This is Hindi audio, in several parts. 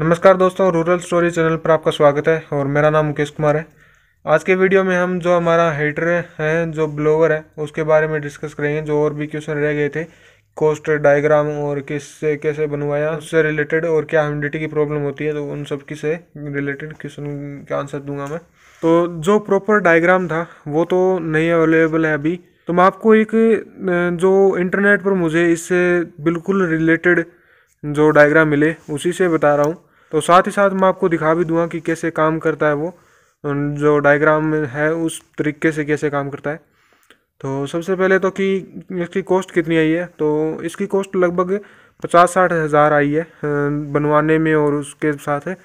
नमस्कार दोस्तों रूरल स्टोरी चैनल पर आपका स्वागत है और मेरा नाम मुकेश कुमार है आज के वीडियो में हम जो हमारा हेटर है जो ब्लोवर है उसके बारे में डिस्कस करेंगे जो और भी क्वेश्चन रह गए थे कोस्ट डायग्राम और किससे कैसे बनवाया उससे रिलेटेड और क्या ह्यूमिडिटी की प्रॉब्लम होती है तो उन सब से रिलेटेड क्वेश्चन का आंसर दूंगा मैं तो जो प्रॉपर डायग्राम था वो तो नहीं अवेलेबल है अभी तो मैं आपको एक जो इंटरनेट पर मुझे इससे बिल्कुल रिलेटेड जो डायग्राम मिले उसी से बता रहा हूँ तो साथ ही साथ मैं आपको दिखा भी दूंगा कि कैसे काम करता है वो जो डायग्राम है उस तरीके से कैसे काम करता है तो सबसे पहले तो कि इसकी कॉस्ट कितनी आई है तो इसकी कॉस्ट लगभग पचास साठ हज़ार आई है बनवाने में और उसके साथ है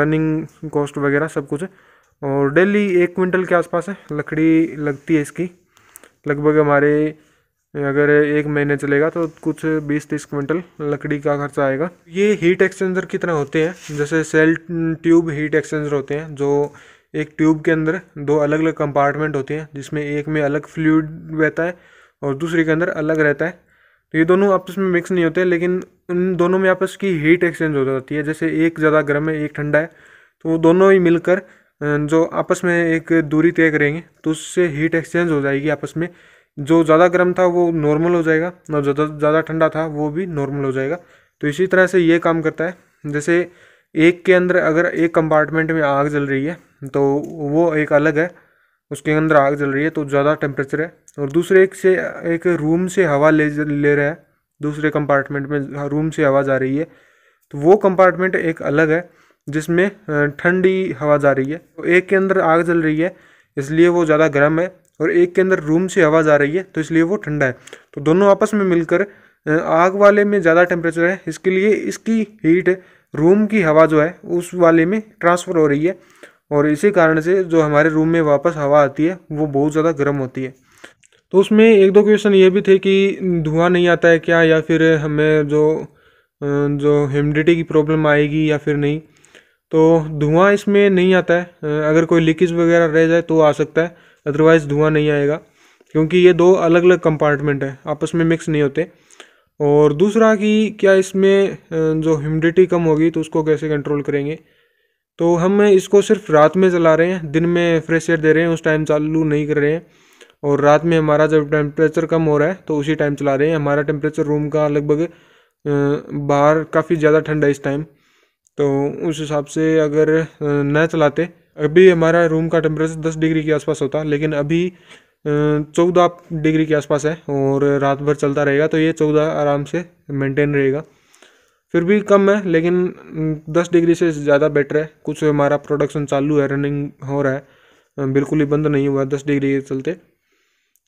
रनिंग कॉस्ट वगैरह सब कुछ और डेली एक क्विंटल के आसपास है लकड़ी लगती है इसकी लगभग हमारे अगर एक महीने चलेगा तो कुछ बीस तीस क्विंटल लकड़ी का खर्चा आएगा ये हीट एक्सचेंजर कितना होते हैं जैसे सेल ट्यूब हीट एक्सचेंजर होते हैं जो एक ट्यूब के अंदर दो अलग अलग कंपार्टमेंट होते हैं जिसमें एक में अलग फ्लूड रहता है और दूसरे के अंदर अलग रहता है तो ये दोनों आपस में मिक्स नहीं होते लेकिन उन दोनों में आपस की हीट एक्सचेंज हो जाती है जैसे एक ज़्यादा गर्म है एक ठंडा है तो वो दोनों ही मिलकर जो आपस में एक दूरी तय करेंगे तो उससे हीट एक्सचेंज हो जाएगी आपस में जो ज़्यादा गर्म था वो नॉर्मल हो जाएगा और ज़्यादा ज़्यादा ठंडा था वो भी नॉर्मल हो जाएगा तो इसी तरह से ये काम करता है जैसे एक के अंदर अगर एक कंपार्टमेंट में आग जल रही है तो वो एक अलग है उसके अंदर आग जल रही है तो ज़्यादा टेम्परेचर है और दूसरे एक से एक रूम से हवा ले ले रहा है दूसरे कंपार्टमेंट में रूम से हवा जा रही है तो वो कंपार्टमेंट एक अलग है जिसमें ठंडी हवा जा रही है तो एक के अंदर आग जल रही है इसलिए वो ज़्यादा गर्म है और एक के अंदर रूम से आवाज़ आ रही है तो इसलिए वो ठंडा है तो दोनों आपस में मिलकर आग वाले में ज़्यादा टेम्परेचर है इसके लिए इसकी हीट रूम की हवा जो है उस वाले में ट्रांसफ़र हो रही है और इसी कारण से जो हमारे रूम में वापस हवा आती है वो बहुत ज़्यादा गर्म होती है तो उसमें एक दो क्वेश्चन ये भी थे कि धुआं नहीं आता है क्या या फिर हमें जो जो ह्यूमिडिटी की प्रॉब्लम आएगी या फिर नहीं तो धुआं इसमें नहीं आता है अगर कोई लीकेज वगैरह रह जाए तो आ सकता है अदरवाइज़ धुआँ नहीं आएगा क्योंकि ये दो अलग अलग कंपार्टमेंट हैं आपस में मिक्स नहीं होते और दूसरा कि क्या इसमें जो ह्यूमिडिटी कम होगी तो उसको कैसे कंट्रोल करेंगे तो हम इसको सिर्फ रात में चला रहे हैं दिन में फ्रेश एयर दे रहे हैं उस टाइम चालू नहीं कर रहे हैं और रात में हमारा जब टेम्परेचर कम हो रहा है तो उसी टाइम चला रहे हैं हमारा टेम्परेचर रूम का लगभग बाहर काफ़ी ज़्यादा ठंडा है इस टाइम तो उस हिसाब से अगर न चलाते अभी हमारा रूम का टेम्परेचर दस डिग्री के आसपास होता लेकिन अभी चौदह डिग्री के आसपास है और रात भर चलता रहेगा तो ये चौदह आराम से मेंटेन रहेगा फिर भी कम है लेकिन दस डिग्री से ज़्यादा बेटर है कुछ हमारा प्रोडक्शन चालू है रनिंग हो रहा है बिल्कुल ही बंद नहीं हुआ दस डिग्री के चलते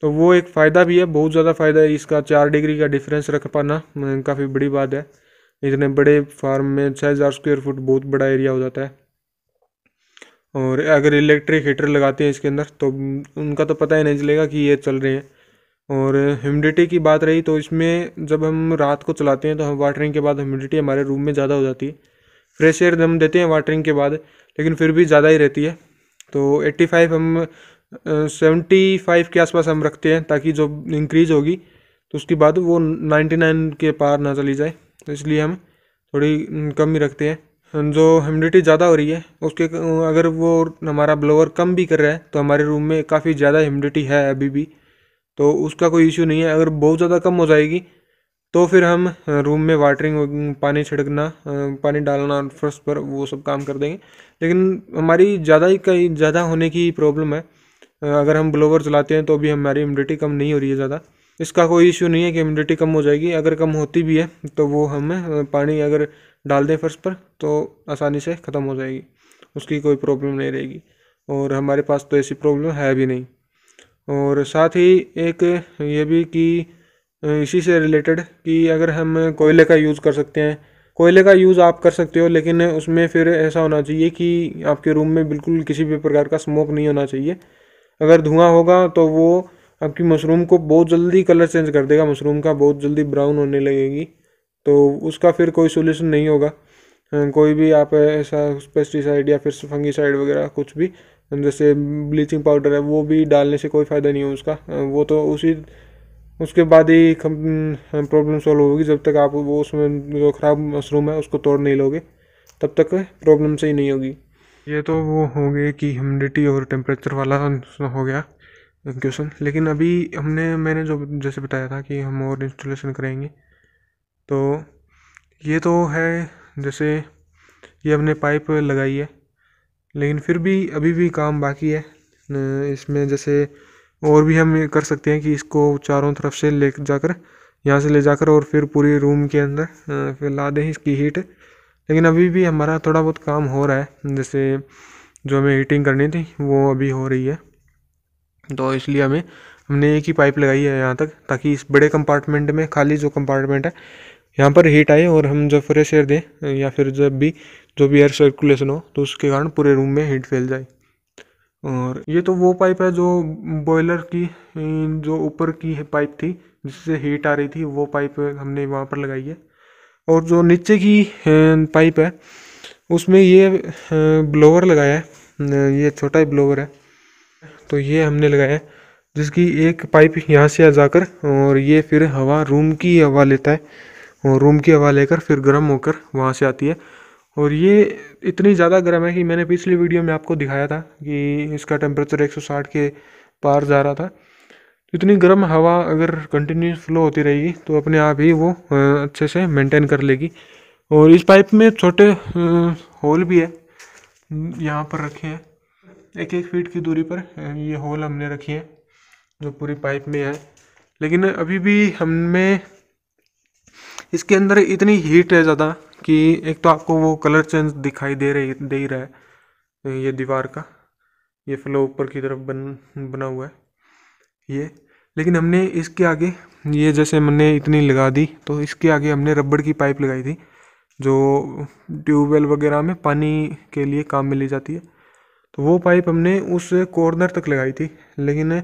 तो वो एक फ़ायदा भी है बहुत ज़्यादा फ़ायदा है इसका चार डिग्री का डिफरेंस रख पाना काफ़ी बड़ी बात है इतने बड़े फार्म में छः हज़ार स्क्वायर फुट बहुत बड़ा एरिया हो जाता है और अगर इलेक्ट्रिक हीटर लगाते हैं इसके अंदर तो उनका तो पता ही नहीं चलेगा कि ये चल रहे हैं और ह्यूमिडिटी की बात रही तो इसमें जब हम रात को चलाते हैं तो हम वाटरिंग के बाद ह्यूमिडिटी हमारे रूम में ज़्यादा हो जाती है फ्रेश एयर हम देते हैं वाटरिंग के बाद लेकिन फिर भी ज़्यादा ही रहती है तो एट्टी फाइव हम सेवेंटी फाइव के आसपास हम रखते हैं ताकि जो इंक्रीज होगी तो उसके बाद वो नाइन्टी नाइन के पार ना चली जाए तो इसलिए हम थोड़ी कम ही रखते हैं जो ह्यूमिडिटी ज़्यादा हो रही है उसके अगर वो हमारा ब्लोअर कम भी कर रहा है तो हमारे रूम में काफ़ी ज़्यादा ह्यूमिडिटी है अभी भी तो उसका कोई इशू नहीं है अगर बहुत ज़्यादा कम हो जाएगी तो फिर हम रूम में वाटरिंग पानी छिड़कना पानी डालना फर्श पर वो सब काम कर देंगे लेकिन हमारी ज़्यादा ही कई ज़्यादा होने की प्रॉब्लम है अगर हम ब्लोवर चलाते हैं तो भी हमारी इम्यूनिटी कम नहीं हो रही है ज़्यादा इसका कोई इशू नहीं है कि इम्यूनिटी कम हो जाएगी अगर कम होती भी है तो वो हम पानी अगर डाल दें फर्श पर तो आसानी से ख़त्म हो जाएगी उसकी कोई प्रॉब्लम नहीं रहेगी और हमारे पास तो ऐसी प्रॉब्लम है भी नहीं और साथ ही एक ये भी कि इसी से रिलेटेड कि अगर हम कोयले का यूज़ कर सकते हैं कोयले का यूज़ आप कर सकते हो लेकिन उसमें फिर ऐसा होना चाहिए कि आपके रूम में बिल्कुल किसी भी प्रकार का स्मोक नहीं होना चाहिए अगर धुआं होगा तो वो आपकी मशरूम को बहुत जल्दी कलर चेंज कर देगा मशरूम का बहुत जल्दी ब्राउन होने लगेगी तो उसका फिर कोई सोल्यूशन नहीं होगा कोई भी आप ऐसा पेस्टिसाइड या फिर फंगीसाइड वगैरह कुछ भी जैसे ब्लीचिंग पाउडर है वो भी डालने से कोई फ़ायदा नहीं है उसका वो तो उसी उसके बाद ही प्रॉब्लम सॉल्व होगी जब तक आप वो उसमें जो ख़राब मशरूम है उसको तोड़ नहीं लोगे तब तक प्रॉब्लम सही नहीं होगी ये तो वो हो गए कि ह्यूमिडिटी और टेम्परेचर वाला हो गया क्वेश्चन लेकिन अभी हमने मैंने जो जैसे बताया था कि हम और इंस्टॉलेशन करेंगे तो ये तो है जैसे ये हमने पाइप लगाई है लेकिन फिर भी अभी भी काम बाकी है इसमें जैसे और भी हम कर सकते हैं कि इसको चारों तरफ से ले जाकर यहाँ से ले जाकर और फिर पूरे रूम के अंदर फिर ला दें इसकी हीट लेकिन अभी भी हमारा थोड़ा बहुत काम हो रहा है जैसे जो हमें हीटिंग करनी थी वो अभी हो रही है तो इसलिए हमें हमने एक ही पाइप लगाई है यहाँ तक ताकि इस बड़े कंपार्टमेंट में खाली जो कंपार्टमेंट है यहाँ पर हीट आए और हम जब फ्रेश एयर दें या फिर जब भी जो भी एयर सर्कुलेशन हो तो उसके कारण पूरे रूम में हीट फैल जाए और ये तो वो पाइप है जो बॉयलर की जो ऊपर की पाइप थी जिससे हीट आ रही थी वो पाइप हमने वहाँ पर लगाई है और जो नीचे की पाइप है उसमें ये ब्लोवर लगाया है ये छोटा ही ब्लोवर है तो ये हमने लगाया जिसकी एक पाइप यहाँ से आ जाकर और ये फिर हवा रूम की हवा लेता है और रूम की हवा लेकर फिर गर्म होकर वहाँ से आती है और ये इतनी ज़्यादा गर्म है कि मैंने पिछली वीडियो में आपको दिखाया था कि इसका टेम्परेचर 160 के पार जा रहा था इतनी गर्म हवा अगर कंटिन्यूस फ्लो होती रहेगी तो अपने आप ही वो अच्छे से मेंटेन कर लेगी और इस पाइप में छोटे होल भी है यहाँ पर रखे हैं एक एक फीट की दूरी पर ये होल हमने रखी है जो पूरी पाइप में है लेकिन अभी भी हमें इसके अंदर इतनी हीट है ज़्यादा कि एक तो आपको वो कलर चेंज दिखाई दे रही दे ही रहा है ये दीवार का ये फ्लो ऊपर की तरफ बन बना हुआ है ये लेकिन हमने इसके आगे ये जैसे हमने इतनी लगा दी तो इसके आगे हमने रबड़ की पाइप लगाई थी जो ट्यूबवेल वगैरह में पानी के लिए काम में ली जाती है तो वो पाइप हमने उस कॉर्नर तक लगाई थी लेकिन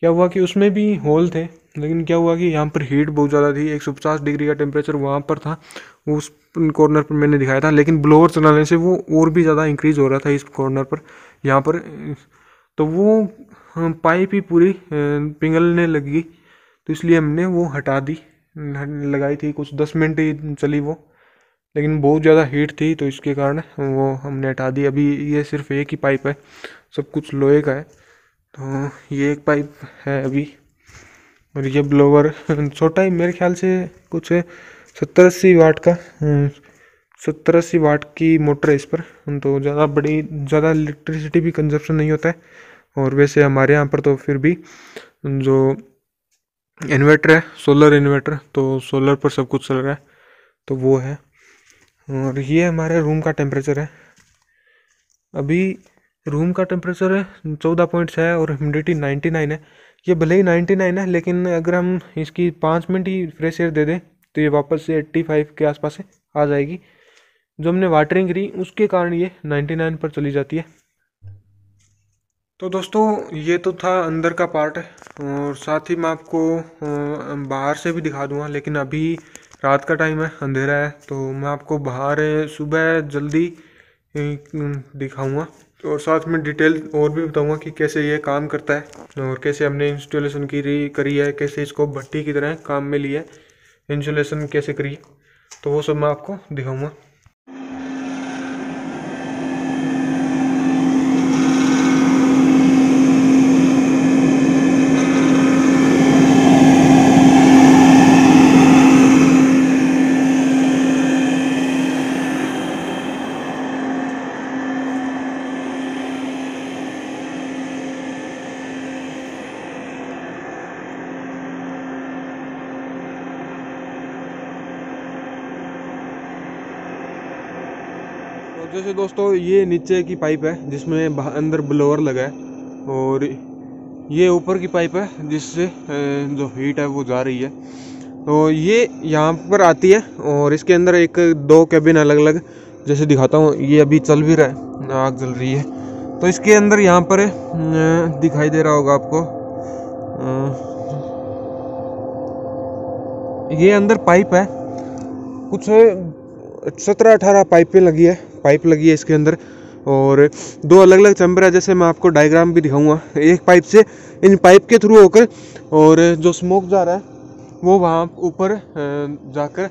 क्या हुआ कि उसमें भी होल थे लेकिन क्या हुआ कि यहाँ पर हीट बहुत ज़्यादा थी एक सौ पचास डिग्री का टेम्परेचर वहाँ पर था उस कॉर्नर पर मैंने दिखाया था लेकिन ब्लोअर चलाने से वो और भी ज़्यादा इंक्रीज़ हो रहा था इस कॉर्नर पर यहाँ पर तो वो हाँ, पाइप ही पूरी पिघलने लगी तो इसलिए हमने वो हटा दी लगाई थी कुछ दस मिनट ही चली वो लेकिन बहुत ज़्यादा हीट थी तो इसके कारण वो हमने हटा दी अभी ये सिर्फ एक ही पाइप है सब कुछ लोहे का है तो ये एक पाइप है अभी और ये ब्लोवर छोटा ही मेरे ख्याल से कुछ सत्तर अस्सी वाट का हम्म, सत्तर अस्सी वाट की मोटर है इस पर तो ज़्यादा बड़ी ज़्यादा इलेक्ट्रिसिटी भी कंजप्शन नहीं होता है और वैसे हमारे यहाँ पर तो फिर भी जो इन्वर्टर है सोलर इन्वर्टर तो सोलर पर सब कुछ चल रहा है तो वो है और ये हमारे रूम का टेम्परेचर है अभी रूम का टेम्परेचर है चौदह पॉइंट छः और ह्यूमिडिटी नाइन्टी नाइन है ये भले ही नाइन्टी नाइन है लेकिन अगर हम इसकी पाँच मिनट ही फ्रेश एयर दे दें तो ये वापस से एट्टी फाइव के आसपास से आ जाएगी जो हमने वाटरिंग करी उसके कारण ये नाइन्टी नाइन पर चली जाती है तो दोस्तों ये तो था अंदर का पार्ट और साथ ही मैं आपको बाहर से भी दिखा दूंगा लेकिन अभी रात का टाइम है अंधेरा है तो मैं आपको बाहर सुबह जल्दी दिखाऊंगा और साथ में डिटेल और भी बताऊंगा कि कैसे ये काम करता है और कैसे हमने इंस्टॉलेशन की करी है कैसे इसको भट्टी की तरह काम में लिया है इंस्टॉलेशन कैसे करी तो वो सब मैं आपको दिखाऊंगा जैसे दोस्तों ये नीचे की पाइप है जिसमें अंदर ब्लोअर लगा है और ये ऊपर की पाइप है जिससे जो हीट है वो जा रही है तो ये यहाँ पर आती है और इसके अंदर एक दो कैबिन अलग अलग जैसे दिखाता हूँ ये अभी चल भी रहा है आग जल रही है तो इसके अंदर यहाँ पर दिखाई दे रहा होगा आपको ये अंदर पाइप है कुछ सत्रह अठारह पाइपें लगी है पाइप लगी है इसके अंदर और दो अलग अलग चैम्बर है जैसे मैं आपको डायग्राम भी दिखाऊंगा एक पाइप से इन पाइप के थ्रू होकर और जो स्मोक जा रहा है वो वहाँ ऊपर जाकर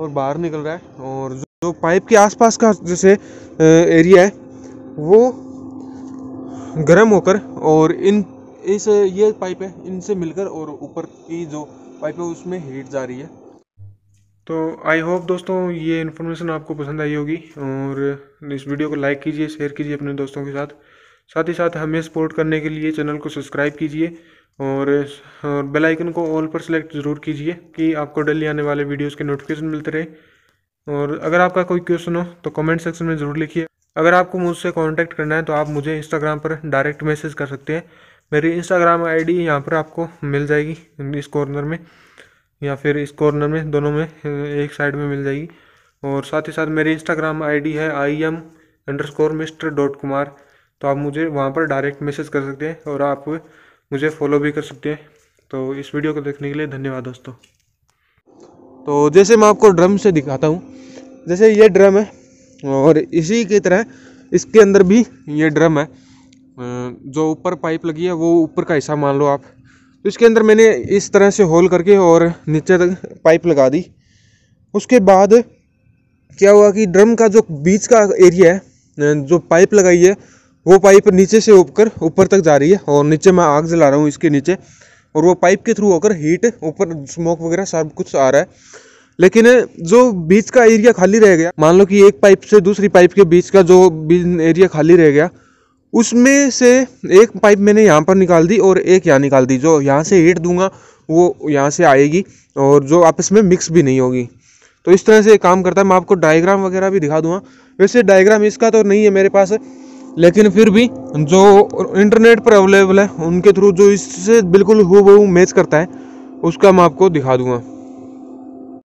और बाहर निकल रहा है और जो पाइप के आसपास का जैसे एरिया है वो गर्म होकर और इन इस ये पाइप है इनसे मिलकर और ऊपर की जो पाइप है उसमें हीट जा रही है तो आई होप दोस्तों ये इन्फॉर्मेशन आपको पसंद आई होगी और इस वीडियो को लाइक कीजिए शेयर कीजिए अपने दोस्तों के साथ साथ ही साथ हमें सपोर्ट करने के लिए चैनल को सब्सक्राइब कीजिए और, और बेल आइकन को ऑल पर सेलेक्ट ज़रूर कीजिए कि आपको डेली आने वाले वीडियोस के नोटिफिकेशन मिलते रहे और अगर आपका कोई क्वेश्चन हो तो कमेंट सेक्शन में ज़रूर लिखिए अगर आपको मुझसे कांटेक्ट करना है तो आप मुझे इंस्टाग्राम पर डायरेक्ट मैसेज कर सकते हैं मेरी इंस्टाग्राम आईडी यहाँ पर आपको मिल जाएगी इस कॉर्नर में या फिर इस कॉर्नर में दोनों में एक साइड में मिल जाएगी और साथ ही साथ मेरी इंस्टाग्राम आईडी है I am underscore mister dot Kumar तो आप मुझे वहाँ पर डायरेक्ट मैसेज कर सकते हैं और आप मुझे फॉलो भी कर सकते हैं तो इस वीडियो को देखने के लिए धन्यवाद दोस्तों तो जैसे मैं आपको ड्रम से दिखाता हूँ जैसे ये ड्रम है और इसी की तरह इसके अंदर भी ये ड्रम है जो ऊपर पाइप लगी है वो ऊपर का हिस्सा मान लो आप तो इसके अंदर मैंने इस तरह से होल करके और नीचे तक पाइप लगा दी उसके बाद क्या हुआ कि ड्रम का जो बीच का एरिया है जो पाइप लगाई है वो पाइप नीचे से ऊपर ऊपर तक जा रही है और नीचे मैं आग जला रहा हूँ इसके नीचे और वो पाइप के थ्रू होकर हीट ऊपर स्मोक वगैरह सब कुछ आ रहा है लेकिन जो बीच का एरिया खाली रह गया मान लो कि एक पाइप से दूसरी पाइप के बीच का जो एरिया खाली रह गया उसमें से एक पाइप मैंने यहाँ पर निकाल दी और एक यहाँ निकाल दी जो यहाँ से हीट दूंगा वो यहाँ से आएगी और जो आपस में मिक्स भी नहीं होगी तो इस तरह से काम करता है मैं आपको डायग्राम वगैरह भी दिखा दूंगा वैसे डायग्राम इसका तो नहीं है मेरे पास लेकिन फिर भी जो इंटरनेट पर अवेलेबल है उनके थ्रू जो इससे बिल्कुल हु मैच करता है उसका मैं आपको दिखा दूंगा